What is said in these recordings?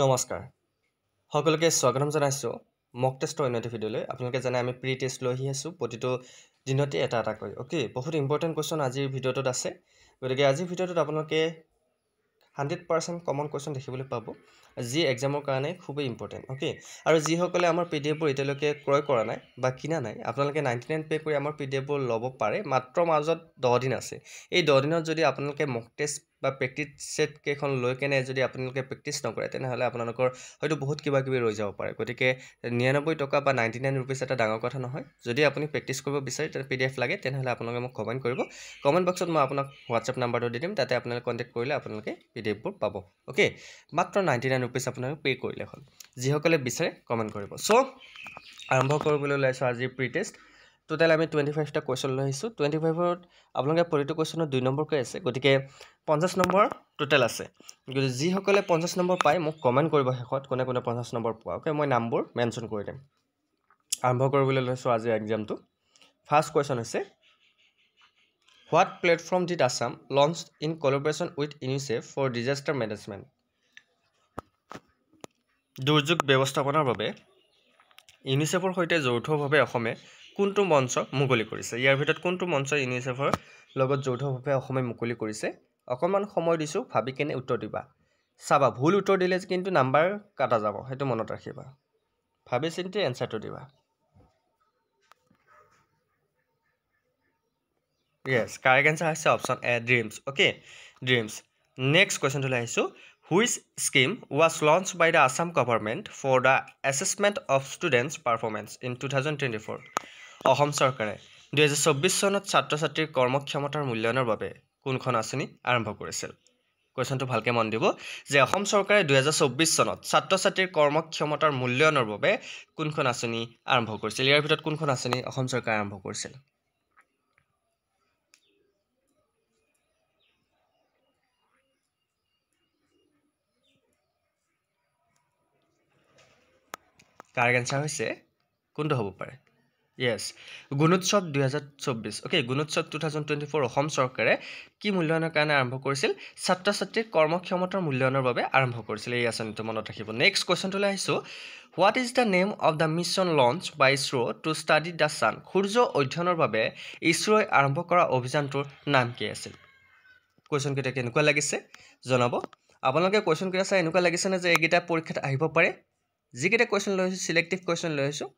নমস্কাৰ সকলোকে স্বাগতম জনাইছোঁ মক টেষ্টৰ অন্য এটি ভিডিঅ'লৈ আপোনালোকে জানে আমি প্ৰি টেষ্ট লৈ আহি আছোঁ প্ৰতিটো দিনতে এটা এটাকৈ অ'কে বহুত ইম্পৰ্টেণ্ট কুৱেশ্যন আজিৰ ভিডিঅ'টোত আছে গতিকে আজিৰ ভিডিঅ'টোত আপোনালোকে হাণ্ড্ৰেড পাৰ্চেণ্ট কমন কুৱেশ্যন দেখিবলৈ পাব যি এক্সামৰ কাৰণে খুবেই ইম্পৰ্টেণ্ট অ'কে আৰু যিসকলে আমাৰ পি ডি এফবোৰ এতিয়ালৈকে ক্ৰয় কৰা নাই বা কিনা নাই আপোনালোকে নাইণ্টি নাইন পে' কৰি আমাৰ পি ডি এফবোৰ ল'ব পাৰে মাত্ৰ মাজত দহদিন আছে এই দহদিনত যদি আপোনালোকে মক টেষ্ট বা প্ৰেক্টিচ ছেট কেইখন লৈ কেনে যদি আপোনালোকে প্ৰেক্টিছ নকৰে তেনেহ'লে আপোনালোকৰ হয়তো বহুত কিবা কিবি ৰৈ যাব পাৰে গতিকে নিৰান্নব্বৈ টকা বা নাইণ্টি নাইন ৰুপিজ এটা ডাঙৰ কথা নহয় যদি আপুনি প্ৰেক্টিছ কৰিব বিচাৰে তেতিয়া পি ডি এফ লাগে তেনেহ'লে আপোনালোকে মোক কমেণ্ট কৰিব কমেণ্ট বক্সত মই আপোনাক হোৱাটছএপ নাম্বাৰটো দি দিম তাতে আপোনালোকে কণ্টেক্ট কৰিলে আপোনালোকে পি ডি এফবোৰ পাব অ'কে মাত্ৰ নাইণ্টি নাইন ৰুপিজ আপোনালোকে পে' কৰিলে হ'ল যিসকলে বিচাৰে কমেণ্ট কৰিব চ' আৰম্ভ কৰিবলৈ ওলাইছোঁ আজিৰ প্ৰি টেষ্ট টোটেল আমি টুৱেণ্টি ফাইভটা কুৱেশ্যন লৈ আহিছোঁ টুৱেণ্টি ফাইভত আপোনালোকে প্ৰতিটো কুৱেশ্যনত দুই নম্বৰকৈ আছে গতিকে পঞ্চাছ নম্বৰ টোটেল আছে গতিকে যিসকলে পঞ্চাছ নম্বৰ পায় মোক কমেণ্ট কৰিব শেষত কোনে কোনে পঞ্চাছ নম্বৰ পোৱা অ'কে মই নামবোৰ মেনশ্যন কৰি দিম আৰম্ভ কৰিবলৈ লৈছোঁ আজিৰ এক্সামটো ফাৰ্ষ্ট কুৱেশ্যন হৈছে what platform did Assam launch in collaboration with UNICEF for disaster management দুৰ্যোগ ব্যৱস্থাপনাৰ বাবে ইউনিচেফৰ সৈতে যৌথভাৱে অসমে কোনটো মঞ্চ মুকলি কৰিছে ইয়াৰ ভিতৰত কোনটো মঞ্চ ইউনিচেফৰ লগত যৌথভাৱে অসমে মুকলি কৰিছে অকণমান সময় দিছোঁ ভাবি কেনে উত্তৰ দিবা চাবা ভুল উত্তৰ দিলে কিন্তু নাম্বাৰ কাটা যাব সেইটো মনত ৰাখিবা ভাবি চিন্তি এনচাৰটো দিবা য়েছ কাৰেক্ট এনচাৰ হৈছে option A dreams okay dreams next কুৱেশ্যনটোলৈ আহিছোঁ which scheme was launch by the Assam government for the assessment of students performance in two thousand twenty four Assam চৰকাৰে দুহেজাৰ চৌব্বিছ চনত ছাত্ৰ ছাত্ৰীৰ কৰ্মক্ষমতাৰ মূল্যায়নৰ বাবে কোনখন আঁচনি আৰম্ভ কৰিছিল কুৱেশ্যনটো ভালকৈ মন দিব যে অসম চৰকাৰে দুহেজাৰ চৌব্বিছ চনত ছাত্ৰ ছাত্ৰীৰ কৰ্মক্ষমতাৰ মূল্যায়নৰ বাবে কোনখন আঁচনি আৰম্ভ কৰিছিল ইয়াৰ ভিতৰত কোনখন আঁচনি অসম চৰকাৰে আৰম্ভ কৰিছিল কাৰ এঞ্চাৰ হৈছে কোনটো হ'ব পাৰে য়েছ গুণোৎসৱ দুহেজাৰ চৌব্বিছ okay Gunotsav two thousand twenty four Assam চৰকাৰে কি মূল্যায়নৰ কাৰণে আৰম্ভ কৰিছিল ছাত্ৰ ছাত্ৰীৰ কৰ্মক্ষমতাৰ মূল্যায়নৰ বাবে আৰম্ভ কৰিছিল এই আঁচনিটো মনত ৰাখিব নেক্সট কুৱেশ্যনটোলৈ আহিছোঁ what is the name of the mission launch by ISRO' to study the sun সূৰ্য অধ্যয়নৰ বাবে ইছৰ'ই আৰম্ভ কৰা অভিযানটোৰ নাম কি আছিল কুৱেশ্যনকেইটা কেনেকুৱা লাগিছে জনাব আপোনালোকে কুৱেশ্যনকেইটা চাই এনেকুৱা লাগিছেনে যে এইকেইটা পৰীক্ষাত আহিব পাৰে যিকেইটা কুৱেশ্যন লৈ আহিছোঁ ছিলেক্টিভ কুৱেশ্যন লৈ আহিছোঁ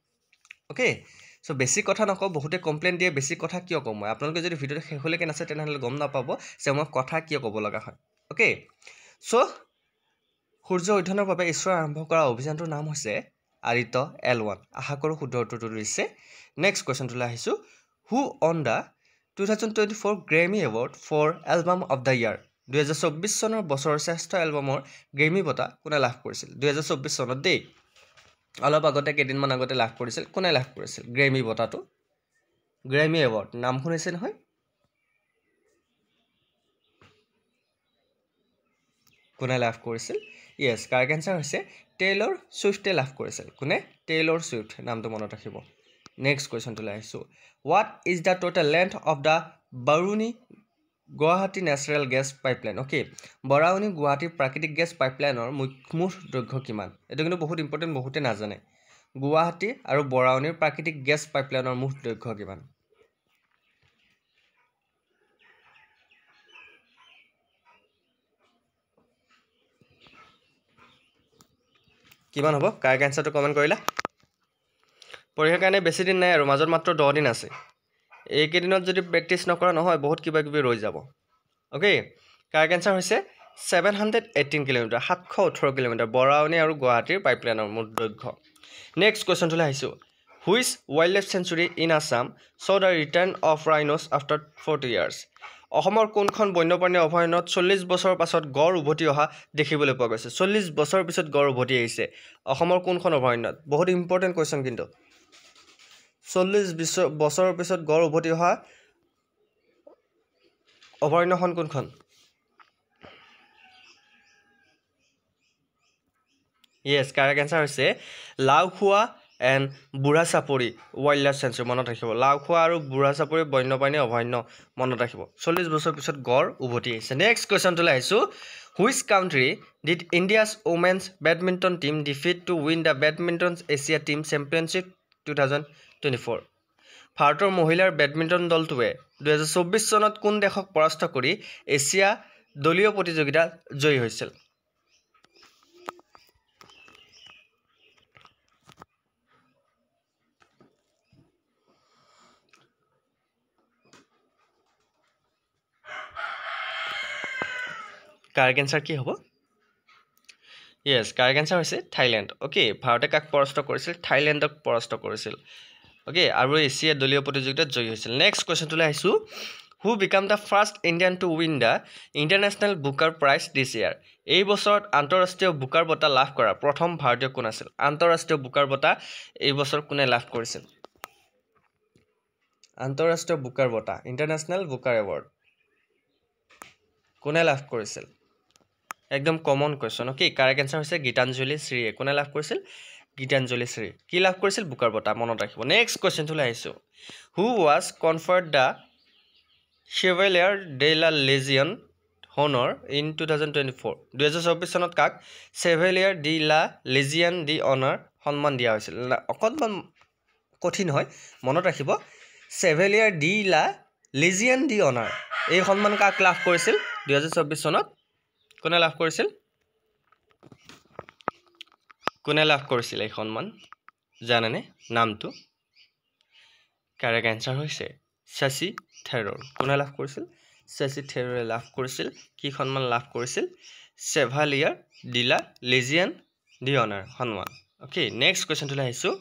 অ'কে চ' বেছি কথা নকওঁ বহুতে কমপ্লেইন দিয়ে বেছি কথা কিয় কওঁ মই আপোনালোকে যদি ভিডিঅ'টো শেষলৈকে নাচে তেনেহ'লে গম নাপাব যে মই কথা কিয় ক'ব লগা হয় অ'কে চ' সূৰ্য অধ্যয়নৰ বাবে ইছৰ' আৰম্ভ কৰা অভিযানটোৰ নাম হৈছে আৰিত এল ওৱান আশা কৰোঁ শুদ্ধ উত্তৰটো দিছে নেক্সট কুৱেশ্যনটোলৈ আহিছোঁ who won the two thousand twenty four Grammy award for album of the year দুহেজাৰ চৌব্বিছ চনৰ বছৰৰ শ্ৰেষ্ঠ এলবামৰ গ্ৰেমি বঁটা কোনে লাভ কৰিছিল দুহেজাৰ চৌব্বিছ চনত দেই অলপ আগতে কেইদিনমান আগতে লাভ কৰিছিল কোনে লাভ কৰিছিল গ্ৰেমি বঁটাটো গ্ৰেমি এৱাৰ্ড নাম শুনিছে নহয় কোনে লাভ কৰিছিল য়েছ কাৰেক্ট এনচাৰ হৈছে টেইলৰ ছুইফ্টে লাভ কৰিছিল কোনে টেইলৰ চুইফ্ট নামটো মনত ৰাখিব নেক্সট কুৱেশ্যনটোলৈ আহিছোঁ what is the total length of the Barauni Guwahati natural gas pipeline okay Barauni Guwahati প্ৰাকৃতিক গেছ পাইপলাইনৰ মুখমুঠ দৈৰ্ঘ্য কিমান এইটো কিন্তু বহুত ইম্পৰ্টেণ্ট বহুতে নাজানে গুৱাহাটী আৰু বৰাউনিৰ প্ৰাকৃতিক গেছ পাইপলাইনৰ মুঠ দৈৰ্ঘ্য কিমান কিমান হ'ব কাৰেক্ট এনচাৰটো কমেণ্ট কৰিলা পৰীক্ষাৰ কাৰণে বেছিদিন নাই আৰু মাজত মাত্ৰ দহদিন আছে এইকেইদিনত যদি প্ৰেক্টিচ নকৰা নহয় বহুত কিবা কিবি ৰৈ যাব অ'কে কাৰেক্ট এনচাৰ হৈছে ছেভেন হাণ্ড্ৰেড এইটিন কিলোমিটাৰ সাতশ ওঠৰ কিলোমিটাৰ বৰাউনী আৰু গুৱাহাটীৰ পাইপলাইনৰ মুঠ দৈৰ্ঘ্য নেক্সট কুৱেশ্যনটোলৈ আহিছোঁ which wildlife sanctuary in Assam saw' the return of rhinos after forty years অসমৰ কোনখন বন্যপ্ৰাণী অভয়াৰণ্যত চল্লিছ বছৰৰ পাছত গড় উভতি অহা দেখিবলৈ পোৱা গৈছে চল্লিছ বছৰৰ পিছত গড় উভতি আহিছে অসমৰ কোনখন অভয়াৰণ্যত বহুত ইম্পৰ্টেণ্ট কুৱেশ্যন কিন্তু চল্লিছ বিশ্ব বছৰৰ পিছত গড় উভতি অহা অভয়াৰণ্যখন কোনখন য়েছ কাৰেক্ট এনচাৰ হৈছে লাওখোৱা এণ্ড বুঢ়া চাপৰি ৱাইল্ড লাইফ চেঞ্চুৰী মনত ৰাখিব লাওখোৱা আৰু বুঢ়া চাপৰি বন্যপ্ৰাণী অভয়াৰণ্য মনত ৰাখিব চল্লিছ বছৰৰ পিছত গড় উভতি আহিছে নেক্সট কুৱেশ্যনটোলৈ আহিছোঁ which country did India's women's badminton team defeat to win the badminton Asia team championship two thousand twenty four ভাৰতৰ মহিলাৰ বেডমিণ্টন দলটোৱে দুহেজাৰ চৌব্বিছ চনত কোন দেশক পৰাস্ত কৰি এছিয়া দলীয় প্ৰতিযোগিতা জয়ী হৈছিল কাৰ কেঞ্চাৰ কি হ'ব য়েছ কাৰ কেঞ্চাৰ হৈছে থাইলেণ্ড অ'কে ভাৰতে কাক পৰাস্ত কৰিছিল থাইলেণ্ডক পৰাস্ত কৰিছিল অ'কে আৰু এছিয়া দলীয় প্ৰতিযোগিতাত জয়ী হৈছিল নেক্সট কুৱেশ্যনটোলৈ আহিছোঁ who became the first Indian to win the International Booker Prize this year এই বছৰত আন্তঃৰাষ্ট্ৰীয় বুকাৰ বঁটা লাভ কৰা প্ৰথম ভাৰতীয় কোন আছিল আন্তঃৰাষ্ট্ৰীয় বুকাৰ বঁটা এই বছৰ কোনে লাভ কৰিছিল আন্তঃৰাষ্ট্ৰীয় বুকাৰ বঁটা ইণ্টাৰনেশ্যনেল বুকাৰ এৱাৰ্ড কোনে লাভ কৰিছিল একদম common question okay correct answer হৈছে গীতাঞ্জলি শ্ৰীয়ে কোনে লাভ কৰিছিল গীতাঞ্জলি শ্ৰী কি লাভ কৰিছিল বুকাৰ বঁটা মনত ৰাখিব নেক্সট কুৱেশ্যনটোলৈ আহিছোঁ who was কনফাৰ্ট the Chevalier la Legion honour in two thousand twenty four দুহেজাৰ চৌব্বিছ চনত কাক Chevalier de la Legion de honour সন্মান দিয়া হৈছিল অকণমান কঠিন হয় মনত ৰাখিব Chevalier de la Legion de honour এই সন্মান কাক লাভ কৰিছিল দুহেজাৰ চৌব্বিছ চনত কোনে লাভ কৰিছিল কোনে লাভ কৰিছিলে এই সন্মান জানেনে নামটো কাৰেক্ট এনচাৰ হৈছে শশী থেৰৰ কোনে লাভ কৰিছিল শশী থেৰৰে লাভ কৰিছিল কি সন্মান লাভ কৰিছিল চেভালিয়াৰ ডিলা লিজিয়ান দি অনাৰ সন্মান অ'কে নেক্সট কুৱেশ্যনটোলৈ আহিছোঁ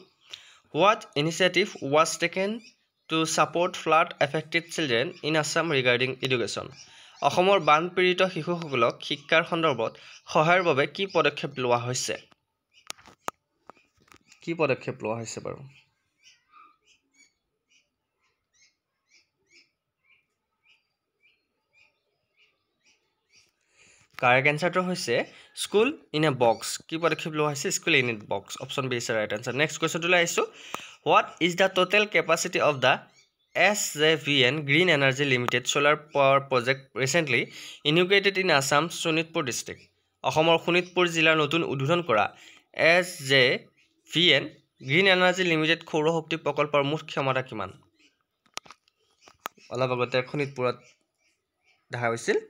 what initiative was taken to support flood affected children in Assam regarding education অসমৰ বানপীড়িত শিশুসকলক শিক্ষাৰ সন্দৰ্ভত সহায়ৰ বাবে কি পদক্ষেপ লোৱা হৈছে কি পদক্ষেপ লোৱা হৈছে বাৰু কাৰেক্ট এনচাৰটো হৈছে স্কুল ইন এ বক্স কি পদক্ষেপ লোৱা হৈছে school in a box option B is the right answer next কুৱেশ্যনটোলৈ আহিছোঁ what is the total capacity of the S J V N green energy limited solar power project recently inaugurated in Assam Sonitpur district অসমৰ শোণিতপুৰ জিলাৰ নতুন উদ্বোধন কৰা S J V N green energy limited সৌৰ শক্তি প্ৰকল্পৰ মুঠ ক্ষমতা কিমান অলপ আগতে শোণিতপুৰত দেখা গৈছিল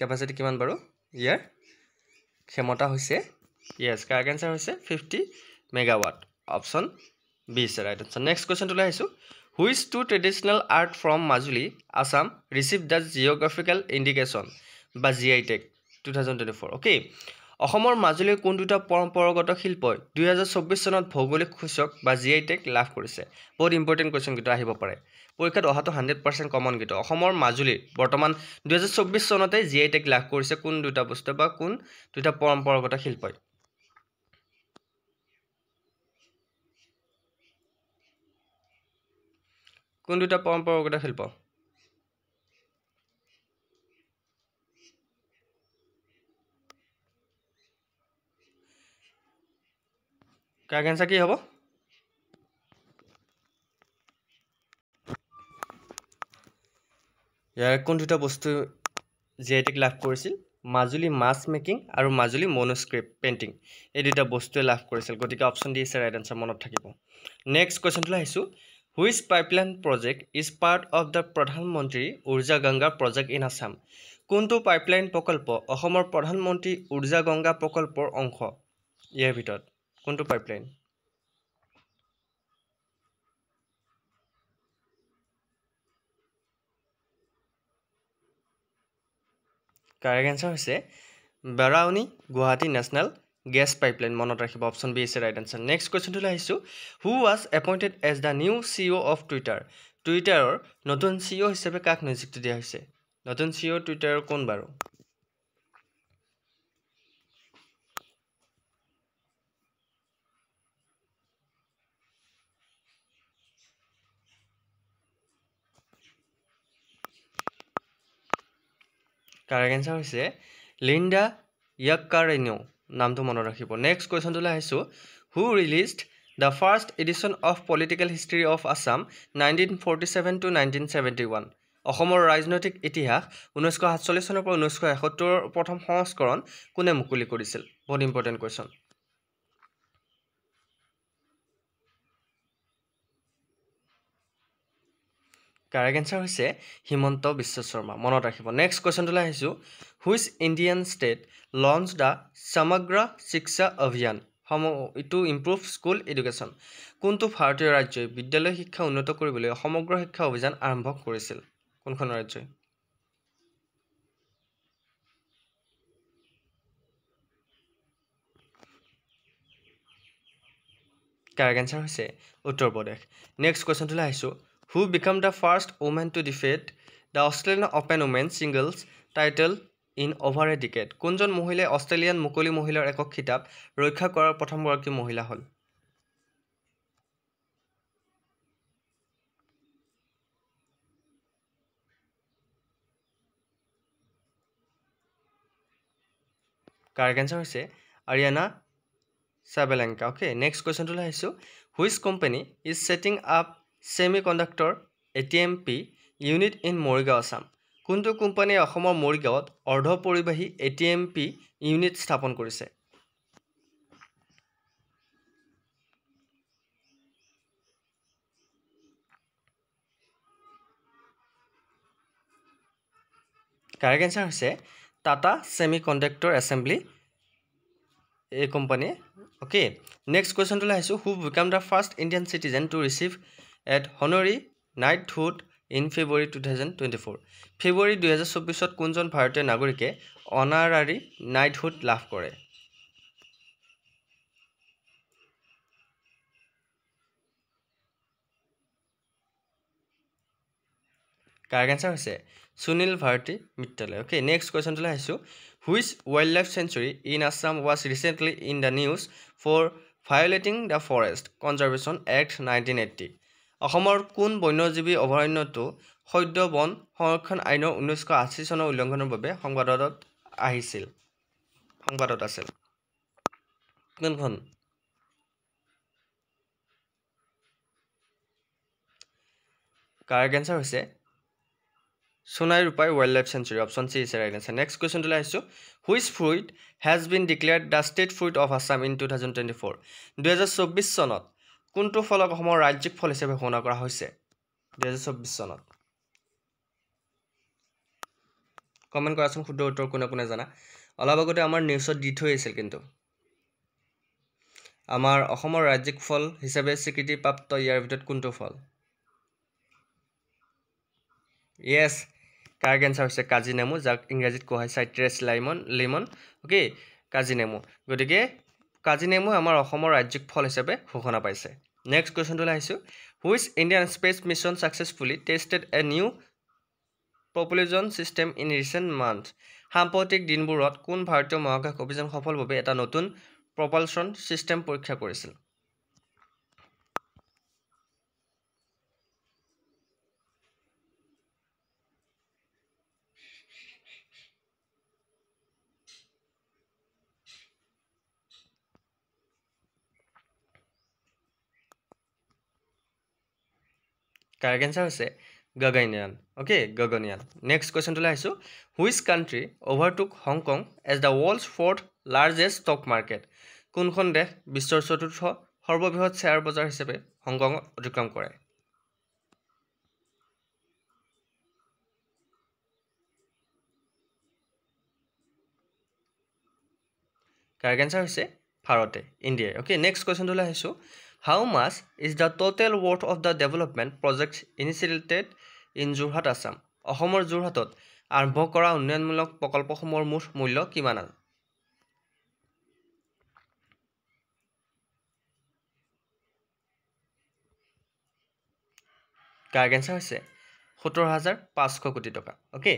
কেপাচিটি কিমান বাৰু ইয়াৰ ক্ষমতা হৈছে ইয়েছ কাৰ কেঞ্চাৰ হৈছে ফিফটি মেগাৱাট অপশ্যন বি আছে ৰাইট আনচাৰ নেক্সট কুৱেশ্যনটোলৈ আহিছোঁ which to traditional art from Majuli Assam received the geographical indication বা G I tag two thousand twenty four okay অসমৰ মাজুলীৰ কোন দুটা পৰম্পৰাগত শিল্পই দুহেজাৰ চৌব্বিছ চনত ভৌগোলিক সূচক বা জি আই টেক লাভ কৰিছে বহুত ইম্পৰ্টেণ্ট কুৱেশ্যন কিন্তু আহিব পাৰে পৰীক্ষাত অহাটো হাণ্ড্ৰেড পাৰ্চেণ্ট কমন কিন্তু অসমৰ মাজুলীৰ বৰ্তমান দুহেজাৰ চৌব্বিছ চনতে জি আই টেক লাভ কৰিছে কোন দুটা বস্তু বা কোন দুটা পৰম্পৰাগত শিল্পই কোন দুটা পৰম্পৰাগত শিল্প কাক এনচাৰ কি হ'ব ইয়াৰ কোন দুটা বস্তু জিআইটিক লাভ কৰিছিল মাজুলী মাছ মেকিং আৰু মাজুলী মনোস্ক্ৰিপ্ট পেইণ্টিং এই দুটা বস্তুৱে লাভ কৰিছিল গতিকে অপশ্যন দি আছে ৰাইট এনচাৰ মনত থাকিব নেক্সট কুৱেশ্যনটোলৈ আহিছোঁ which pipeline project is part of the Pradhan Mantri Urja Ganga project in Assam কোনটো পাইপলাইন প্ৰকল্প অসমৰ প্ৰধানমন্ত্ৰী ঊৰ্জা গংগা প্ৰকল্পৰ অংশ ইয়াৰ ভিতৰত কোনটো পাইপলাইন কাৰেক্ট এনচাৰ হৈছে Barauni Guwahati national gas pipeline মনত ৰাখিব অপশ্যন বি আছে ৰাইট এনচাৰ নেক্সট কুৱেশ্যনটোলৈ আহিছোঁ who was appointed as the new C O' of Twitter টুইটাৰৰ নতুন চি অ' e হিচাপে কাক নিযুক্তি দিয়া হৈছে নতুন চি অ' টুইটাৰৰ কোন বাৰু কাৰেক্ট এনচাৰ হৈছে লিণ্ডা য়কাৰেনিউ নামটো মনত ৰাখিব নেক্সট কুৱেশ্যনটোলৈ আহিছোঁ who released the first edition of political history of Assam nineteen forty seven to nineteen seventy one অসমৰ ৰাজনৈতিক ইতিহাস ঊনৈছশ সাতচল্লিছ চনৰ পৰা ঊনৈছশ এসত্তৰৰ প্ৰথম সংস্কৰণ কোনে মুকলি কৰিছিল বহুত ইম্পৰ্টেণ্ট কুৱেশ্যন কাৰেক্ট এনচাৰ হৈছে হিমন্ত বিশ্ব শৰ্মা মনত ৰাখিব নেক্সট কুৱেশ্যনটোলৈ আহিছোঁ which Indian state launch the Samagra Shiksha অভিযান সম ইটো ইম্প্ৰুভ স্কুল এডুকেশ্যন কোনটো ভাৰতীয় ৰাজ্যই বিদ্যালয় শিক্ষা উন্নত কৰিবলৈ সমগ্ৰ শিক্ষা অভিযান আৰম্ভ কৰিছিল কোনখন ৰাজ্যই কাৰেক্ট এঞ্চাৰ হৈছে উত্তৰ প্ৰদেশ নেক্সট কুৱেশ্যনটোলৈ আহিছোঁ who became the first woman to defeat the Australian Open women singles title in over a decade কোনজন মহিলাই অষ্ট্ৰেলিয়ান মুকলি মহিলাৰ একক খিতাপ ৰক্ষা কৰাৰ প্ৰথমগৰাকী মহিলা হ'ল কাৰ কেঞ্চাৰ হৈছে আৰিয়ানা ছাবেলেংকা অ'কে নেক্সট কুৱেশ্যনটোলৈ আহিছোঁ which company is setting up semiconductor A T M P unit in Morigaon Assam কোনটো কোম্পানীয়ে অসমৰ মৰিগাঁৱত অৰ্ধপৰিবাহী A T M P unit স্থাপন কৰিছে কাৰেক্ট এনচাৰ হৈছে টাটা ছেমি কণ্ডাক্টৰ এছেম্বলি এই কোম্পানীয়ে অ'কে নেক্সট কুৱেশ্যনটোলৈ আহিছোঁ who became the first Indian citizen to receive at honorary knighthood in February two thousand twenty four February দুহেজাৰ চৌব্বিছত কোনজন ভাৰতীয় নাগৰিকে অনাৰাৰী নাইট হুড লাভ কৰে কাৰ কেঞ্চাৰ হৈছে সুনীল ভাৰতী মিত্তালে অ'কে নেক্সট কুৱেশ্যনটোলৈ আহিছোঁ which wildlife sanctuary in Assam was recently in the news for violating the forest conservation act nineteen eighty অসমৰ কোন বন্যজীৱী অভয়াৰণ্যটো সদ্য বন সংৰক্ষণ আইনৰ ঊনৈছশ আশী চনৰ উলংঘনৰ বাবে সংবাদত আহিছিল সংবাদত আছিল কোনখন কাৰেক্ট এঞ্চাৰ হৈছে Sonai Rupai wildlife sanctuary option C is right answer next কুৱেশ্যনটোলৈ আহিছোঁ which fruit has been declared the state fruit of Assam in two thousand twenty four দুহেজাৰ চৌব্বিছ চনত কোনটো ফলক অসমৰ ৰাজ্যিক ফল হিচাপে ঘোষণা কৰা হৈছে দুহেজাৰ চৌব্বিছ চনত কমেণ্ট কৰাচোন শুদ্ধ উত্তৰ কোনে কোনে জানা অলপ আগতে আমাৰ নিউজত দি থৈ আছিল কিন্তু আমাৰ অসমৰ ৰাজ্যিক ফল হিচাপে স্বীকৃতিপ্ৰাপ্ত ইয়াৰ ভিতৰত কোনটো ফল য়েছ কাৰ্গ এঞ্চাৰ হৈছে নেমু যাক ইংৰাজীত কোৱা হয় চাইট্ৰেছ লাইমন লিমন অ'কে কাজিনেমু গতিকে কাজি আমাৰ অসমৰ ৰাজ্যিক ফল হিচাপে ঘোষণা পাইছে নেক্সট কুৱেশ্যনটোলৈ আহিছোঁ which Indian space mission successfully tested a new propulsion system in recent month সাম্প্ৰতিক দিনবোৰত কোন ভাৰতীয় মহাকাশ অভিযান সফলভাৱে এটা নতুন প্ৰপালচন ছিষ্টেম পৰীক্ষা কৰিছিল কাৰেক্ট এনচাৰ হৈছে গগনিয়ান অ'কে গগনিয়ান নেক্সট কুৱেশ্যনটোলৈ আহিছোঁ which country অভাৰটুক Hong Kong as the world's fourth largest stock market কোনখন দেশ বিশ্বৰ চতুৰ্থ সৰ্ববৃহৎ শ্বেয়াৰ বজাৰ হিচাপে হংকং অতিক্ৰম কৰে কাৰেক্ট এনচাৰ হৈছে ভাৰতে ইণ্ডিয়াই অ'কে নেক্সট কুৱেশ্যনটোলৈ আহিছোঁ How much is the total worth of the development project initiated in Jorhat Assam? অসমৰ যোৰহাটত আৰম্ভ কৰা উন্নয়নমূলক প্ৰকল্পসমূহৰ মুঠ মূল্য কিমান কাৰ এঞ্চাৰ হৈছে সোতৰ হাজাৰ পাঁচশ কোটি টকা অ'কে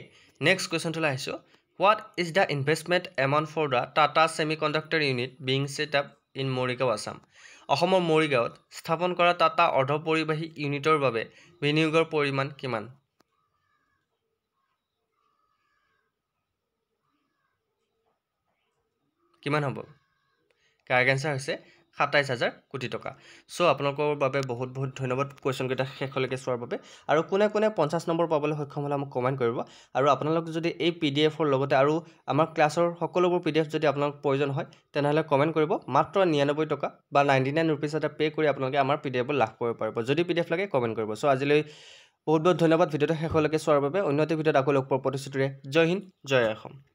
নেক্সট কুৱেশ্যনটোলৈ আহিছোঁ what is the investment amount for the Tata semiconductor unit being set up in Morigaon Assam অসমৰ মৰিগাঁৱত স্থাপন কৰা টাটা পৰিবাহী ইউনিটৰ বাবে বিনিয়োগৰ পৰিমাণ কিমান কিমান হ'ব কাৰেক্ট এঞ্চাৰ হৈছে সাতাইছ হাজাৰ কোটি টকা চ' আপোনালোকৰ বাবে বহুত বহুত ধন্যবাদ কুৱেশ্যনকেইটা শেষলৈকে চোৱাৰ বাবে আৰু কোনে কোনে পঞ্চাছ নম্বৰ পাবলৈ সক্ষম হ'লে মোক কমেণ্ট কৰিব আৰু আপোনালোক যদি এই পি ডি এফৰ লগতে আৰু আমাৰ ক্লাছৰ সকলোবোৰ পি ডি এফ যদি আপোনালোক প্ৰয়োজন হয় তেনেহ'লে কমেণ্ট কৰিব মাত্ৰ নিৰানব্বৈ টকা বা নাইণ্টি নাইন ৰুপিজ এটা পে' কৰি আপোনালোকে আমাৰ পি ডি এফ লাভ কৰিব পাৰিব যদি পি ডি এফ লাগে কমেণ্ট কৰিব চ' আজিলৈ বহুত বহুত ধন্যবাদ ভিডিঅ'টো শেষলৈকে চোৱাৰ বাবে অন্য এটি ভিডিঅ'ত আকৌ লগ পোৱাৰ প্ৰতিশ্ৰুতিৰে জয় হিন্দ জয় অসম